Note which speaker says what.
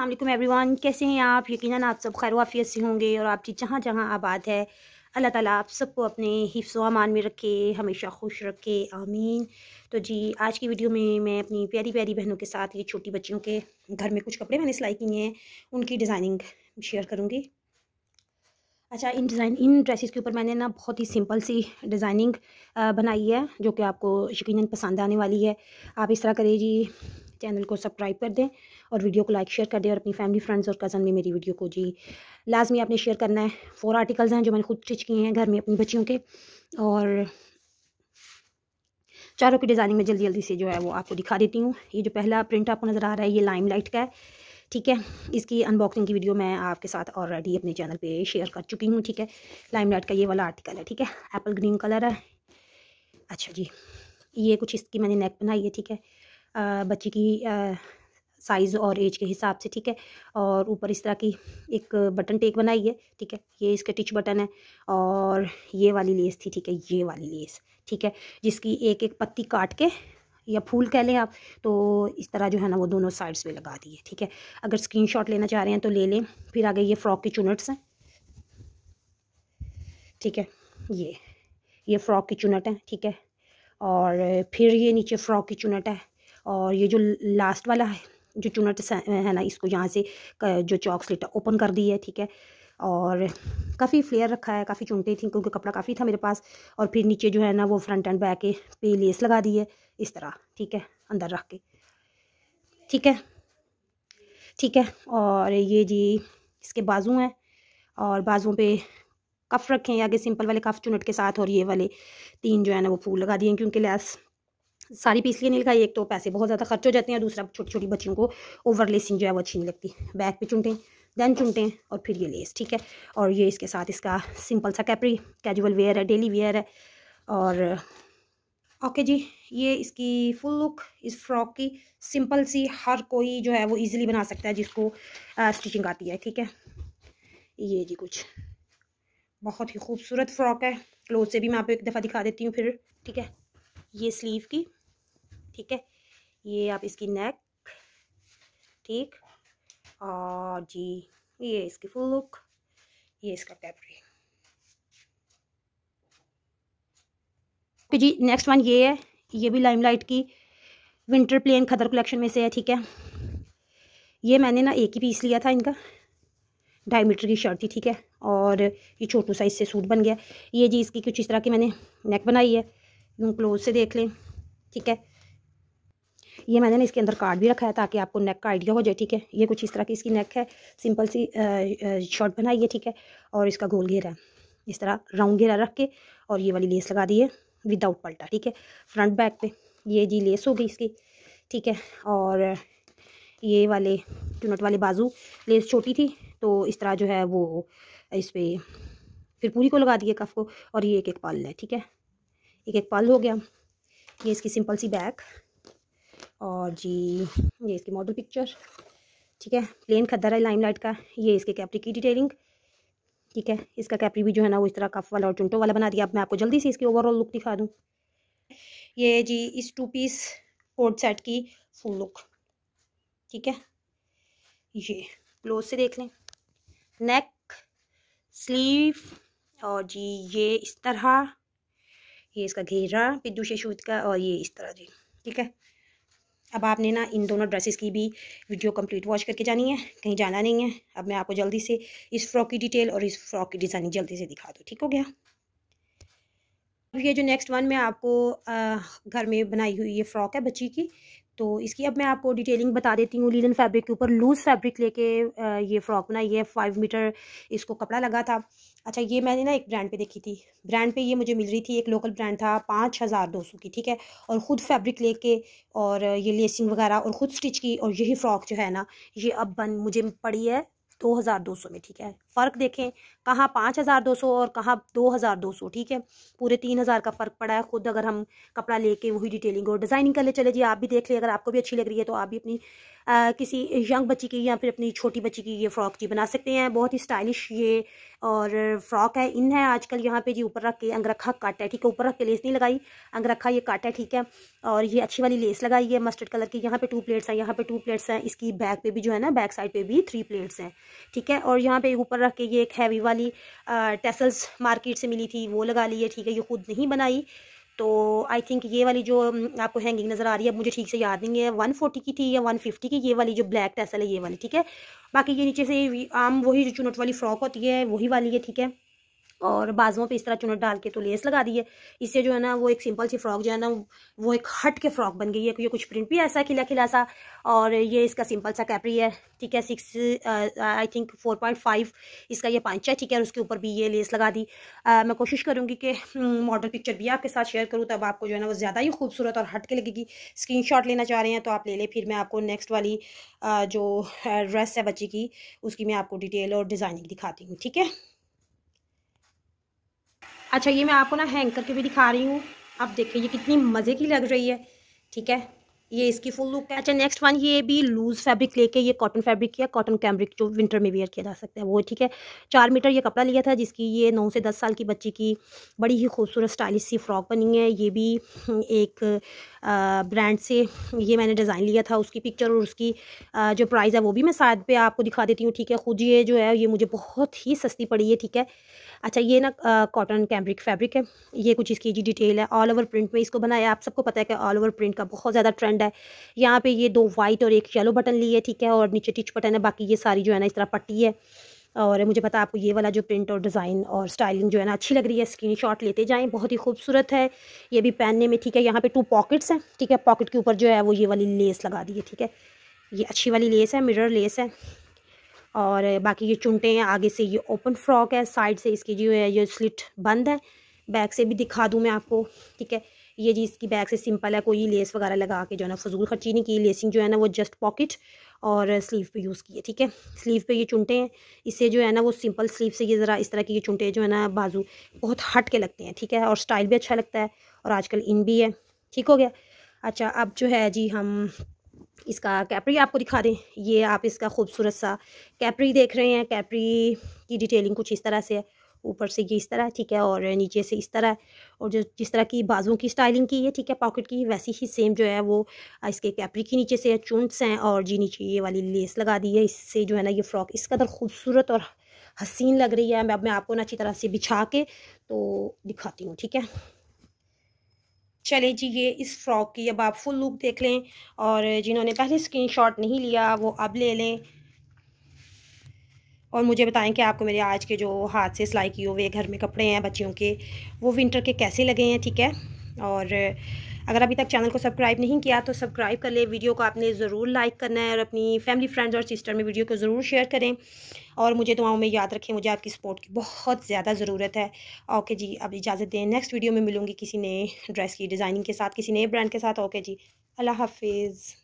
Speaker 1: अल्लाम एवरीवान कैसे हैं आप यकीन आप सब खैर वाफियत से होंगे और आपकी जहाँ जहाँ आबाद है अल्लाह ताला आप सबको अपने हिफ्स अमान में रखे हमेशा खुश रखे आमीन तो जी आज की वीडियो में मैं अपनी प्यारी प्यारी बहनों के साथ ये छोटी बच्चियों के घर में कुछ कपड़े मैंने सिलाई किए हैं उनकी डिज़ाइनिंग शेयर करूँगी अच्छा इन डिज़ाइन इन ड्रेसेस के ऊपर मैंने ना बहुत ही सिंपल सी डिज़ाइनिंग बनाई है जो कि आपको यकीन पसंद आने वाली है आप इस तरह करें जी चैनल को सब्सक्राइब कर दें और वीडियो को लाइक शेयर कर दें और अपनी फैमिली फ्रेंड्स और कज़न में मेरी वीडियो को जी लाजमी आपने शेयर करना है फ़ोर आर्टिकल्स हैं जो मैंने खुद स्टिच किए हैं घर में अपनी बच्चियों के और चारों की डिज़ाइनिंग में जल्दी जल्दी से जो है वो आपको दिखा देती हूँ ये जो पहला प्रिंट आपको नज़र आ रहा है ये लाइम लाइट का है ठीक है इसकी अनबॉक्सिंग की वीडियो मैं आपके साथ ऑलरेडी अपने चैनल पे शेयर कर चुकी हूँ ठीक है लाइम लाइट का ये वाला आर्टिकल है ठीक है एप्पल ग्रीन कलर है अच्छा जी ये कुछ इसकी मैंने नेक बनाई है ठीक है बच्चे की साइज़ और एज के हिसाब से ठीक है और ऊपर इस तरह की एक बटन टेक बनाई है ठीक है ये इसका टिच बटन है और ये वाली लेस थी ठीक है ये वाली लेस ठीक है जिसकी एक एक पत्ती काट के या फूल कह लें आप तो इस तरह जो है ना वो दोनों साइड्स पे लगा दिए ठीक है अगर स्क्रीनशॉट लेना चाह रहे हैं तो ले लें फिर आगे ये फ्रॉक के चुनट्स हैं ठीक है ये ये फ्रॉक की चुनट है ठीक है और फिर ये नीचे फ्रॉक की चुनट है और ये जो लास्ट वाला है जो चुनट है ना इसको यहाँ से जो चौक स्लिट ओपन कर दी है ठीक है और काफ़ी फ्लेयर रखा है काफ़ी चुनटी थी क्योंकि कपड़ा काफ़ी था मेरे पास और फिर नीचे जो है ना वो फ्रंट एंड बैक पे लेस लगा दी है इस तरह ठीक है अंदर रख के ठीक है ठीक है और ये जी इसके बाजू हैं और बाजुओं पे कफ रखे हैं आगे सिंपल वाले कफ चुनट के साथ और ये वाले तीन जो है ना वो फूल लगा दिए क्योंकि लेस सारी पीस लिए नहीं लगाई एक तो पैसे बहुत ज़्यादा खर्च हो जाते हैं दूसरा छोटी छोटी बच्चियों को ओवर लेसिंग जो है वो अच्छी नहीं लगती बैक पे चुनते हैं देन चुनते हैं और फिर ये लेस ठीक है और ये इसके साथ इसका सिंपल सा कैपरी कैजुअल वेयर है डेली वेयर है और ओके जी ये इसकी फुल लुक इस फ्रॉक की सिंपल सी हर कोई जो है वो ईजिली बना सकता है जिसको स्टिचिंग आती है ठीक है ये जी कुछ बहुत ही खूबसूरत फ्रॉक है क्लोथ से भी मैं आपको एक दफ़ा दिखा देती हूँ फिर ठीक है ये स्लीव की ठीक है ये आप इसकी नेक ठीक और जी ये इसकी फुल लुक ये इसका कैपरी तो जी नेक्स्ट वन ये है ये भी लाइमलाइट की विंटर प्लेन खदर कलेक्शन में से है ठीक है ये मैंने ना एक ही पीस लिया था इनका ढाई मीटर की शर्ट थी ठीक है और ये छोटू साइज़ से सूट बन गया ये जी इसकी कुछ इस तरह की मैंने नेक बनाई है यूँ क्लोज से देख लें ठीक है ये मैंने ना इसके अंदर कार्ड भी रखा है ताकि आपको नेक का आइडिया हो जाए ठीक है ये कुछ इस तरह की इसकी नेक है सिंपल सी शॉर्ट बनाई है ठीक है और इसका गोल घेरा है इस तरह राउंड घेरा रख के और ये वाली लेस लगा दी है विदाउट पलटा ठीक है फ्रंट बैक पे ये जी लेस होगी इसकी ठीक है और ये वाले चुनट वाले बाजू लेस छोटी थी तो इस तरह जो है वो इस पर फिर पूरी को लगा दिए कफ को और ये एक एक पाल है ठीक है एक एक पल हो गया ये इसकी सिंपल सी बैक और जी ये इसकी मॉडल पिक्चर ठीक है प्लेन खद्दर है लाइमलाइट का ये इसके कैपरी की डिटेलिंग ठीक है इसका कैपरी भी जो है ना वो इस तरह कफ वाला और चुंटो वाला बना दिया अब मैं आपको जल्दी से इसकी ओवरऑल लुक दिखा दूँ ये जी इस टू पीस कोट सेट की फुल लुक ठीक है ये क्लोज से देख लें नेक स्लीव और जी ये इस तरह ये इसका घेरा पिद्दू शशूद का और ये इस तरह जी ठीक है अब आपने ना इन दोनों ड्रेसेस की भी वीडियो कंप्लीट वॉच करके जानी है कहीं जाना नहीं है अब मैं आपको जल्दी से इस फ्रॉक की डिटेल और इस फ्रॉक की डिज़ाइनिंग जल्दी से दिखा दूँ ठीक हो गया अब ये जो नेक्स्ट वन मैं आपको आ, घर में बनाई हुई ये फ्रॉक है बच्ची की तो इसकी अब मैं आपको डिटेलिंग बता देती हूँ लीलन फैब्रिक के ऊपर लूज़ फैब्रिक लेके ये फ़्रॉक बनाई है फाइव मीटर इसको कपड़ा लगा था अच्छा ये मैंने ना एक ब्रांड पे देखी थी ब्रांड पे ये मुझे मिल रही थी एक लोकल ब्रांड था पाँच हज़ार दो सौ की ठीक है और ख़ुद फैब्रिक लेके और ये लेसिंग वगैरह और ख़ुद स्टिच की और यही फ़्रॉक जो है ना ये अब बन मुझे पड़ी है दो हज़ार दो सौ में ठीक है फ़र्क देखें कहाँ पाँच हज़ार दो सौ और कहाँ दो हज़ार दो सौ ठीक है पूरे तीन हज़ार का फ़र्क पड़ा है खुद अगर हम कपड़ा लेके वही डिटेलिंग और डिज़ाइनिंग कर ले चले जी आप भी देख ले अगर आपको भी अच्छी लग रही है तो आप भी अपनी आ, किसी यंग बच्ची की या फिर अपनी छोटी बच्ची की ये फ़्रॉक जी बना सकते हैं बहुत ही स्टाइलिश ये और फ्रॉक है इन है आजकल यहाँ पे जी ऊपर रख के अंगरखा काट है ठीक है ऊपर रख के लेस नहीं लगाई अंगरखा ये काट है ठीक है और ये अच्छी वाली लेस लगाई है मस्टर्ड कलर की यहाँ पे टू प्लेट्स हैं यहाँ पे टू प्लेट्स हैं इसकी बैक पे भी जो है ना बैक साइड पे भी थ्री प्लेट्स हैं ठीक है और यहाँ पे ऊपर रख के ये एक हैवी वाली टेसल्स मार्केट से मिली थी वो लगा ली है ठीक है ये खुद नहीं बनाई तो आई थिंक ये वाली जो आपको हैंगिंग नज़र आ रही है अब मुझे ठीक से याद नहीं है वन फोर्टी की थी या वन फिफ्टी की ये वाली जो ब्लैक टेसल है ये वाली ठीक है बाकी ये नीचे से आम वही जो चुनट वाली फ्रॉक होती है वही वाली है ठीक है और बाजुओं पे इस तरह चुनट डाल के तो लेस लगा दी है इससे जो है ना वो एक सिंपल सी फ्रॉक जो है ना वो एक हट के फ्रॉक बन गई है ये कुछ प्रिंट भी ऐसा खिला खिला सा और ये इसका सिंपल सा कैपरी है ठीक है six I think four point five इसका ये पाँच है ठीक है और उसके ऊपर भी ये लेस लगा दी आ, uh, मैं कोशिश करूँगी कि मॉडल hmm, पिक्चर भी आपके साथ शेयर करूँ तब आपको जो है ना वो ज़्यादा ही खूबसूरत और हट के लगेगी स्क्रीन शॉट लेना चाह रहे हैं तो आप ले लें फिर मैं आपको नेक्स्ट वाली uh, जो ड्रेस uh, है बच्ची की उसकी मैं आपको डिटेल और डिज़ाइनिंग दिखाती हूँ ठीक है अच्छा ये मैं आपको ना हैंग करके भी दिखा रही हूँ आप देखिए ये कितनी मज़े की लग रही है ठीक है ये इसकी फुल लुक है अच्छा नेक्स्ट वन ये भी लूज़ फैब्रिक लेके ये कॉटन फैब्रिक या कॉटन कैमरिक जो विंटर में वेयर किया जा सकता है वो ठीक है चार मीटर ये कपड़ा लिया था जिसकी ये नौ से दस साल की बच्ची की बड़ी ही खूबसूरत स्टाइलिश सी फ्रॉक बनी है ये भी हम्म, एक ब्रांड से ये मैंने डिज़ाइन लिया था उसकी पिक्चर और उसकी आ, जो प्राइस है वो भी मैं शायद पर आपको दिखा देती हूँ ठीक है खुद ये जो है ये मुझे बहुत ही सस्ती पड़ी है ठीक है अच्छा ये ना कॉटन कैमरिक फैब्रिक है ये कुछ इसकी जी डिटेल है ऑल ओवर प्रिंट में इसको बनाया आप सबको पता है कि ऑल ओवर प्रिंट का बहुत ज़्यादा ट्रेंड है यहाँ पे ये दो वाइट और एक येलो बटन ली है ठीक है और नीचे टिच बटन है बाकी ये सारी जो है ना इस तरह पट्टी है और मुझे पता आपको ये वाला जो प्रिंट और डिज़ाइन और स्टाइलिंग जो है ना अच्छी लग रही है स्क्रीन शॉट लेते जाएँ बहुत ही खूबसूरत है ये भी पहनने में ठीक है यहाँ पे टू पॉकेट्स हैं ठीक है पॉकेट के ऊपर जो है वो ये वाली लेस लगा दी है ठीक है ये अच्छी वाली लेस है मिरर लेस है और बाकी ये चुनटे हैं आगे से ये ओपन फ्रॉक है साइड से इसकी जो है ये स्लिट बंद है बैक से भी दिखा दूँ मैं आपको ठीक है ये जी इसकी बैग से सिंपल है कोई लेस वगैरह लगा के जो है ना फजूल खर्ची नहीं की लेसिंग जो है ना वो जस्ट पॉकेट और स्लीव पे यूज़ किए ठीक है स्लीव पे ये चुनटे हैं इससे जो है ना वो सिंपल स्लीव से ये ज़रा इस तरह की ये चुनटे जो है ना बाजू बहुत हट के लगते हैं ठीक है और स्टाइल भी अच्छा लगता है और आजकल इन भी है ठीक हो गया अच्छा अब जो है जी हम इसका कैपरी आपको दिखा दें ये आप इसका खूबसूरत सा कैपरी देख रहे हैं कैपरी की डिटेलिंग कुछ इस तरह से है ऊपर से ये इस तरह ठीक है और नीचे से इस तरह और जो जिस तरह की बाजुओं की स्टाइलिंग की है ठीक है पॉकेट की वैसी ही सेम जो है वो इसके कैपरी के नीचे से चुंट्स हैं और जी नीचे ये वाली लेस लगा दी है इससे जो है ना ये फ़्रॉक इस कदर खूबसूरत और हसीन लग रही है अब मैं आपको ना अच्छी तरह से बिछा के तो दिखाती हूँ ठीक है चले जी ये इस फ्रॉक की अब आप फुल लुक देख लें और जिन्होंने पहले स्क्रीनशॉट नहीं लिया वो अब ले लें और मुझे बताएं कि आपको मेरे आज के जो हाथ से सिलाई किए हुए घर में कपड़े हैं बच्चियों के वो विंटर के कैसे लगे हैं ठीक है और अगर अभी तक चैनल को सब्सक्राइब नहीं किया तो सब्सक्राइब कर ले वीडियो को आपने ज़रूर लाइक करना है और अपनी फैमिली फ्रेंड्स और सिस्टर में वीडियो को ज़रूर शेयर करें और मुझे दुआओं में याद रखें मुझे आपकी सपोर्ट की बहुत ज़्यादा ज़रूरत है ओके जी अब इजाज़त दें नेक्स्ट वीडियो में मिलूँगी किसी नए ड्रेस की डिज़ाइनिंग के साथ किसी नए ब्रांड के साथ ओके जी अल्लाह हाफिज़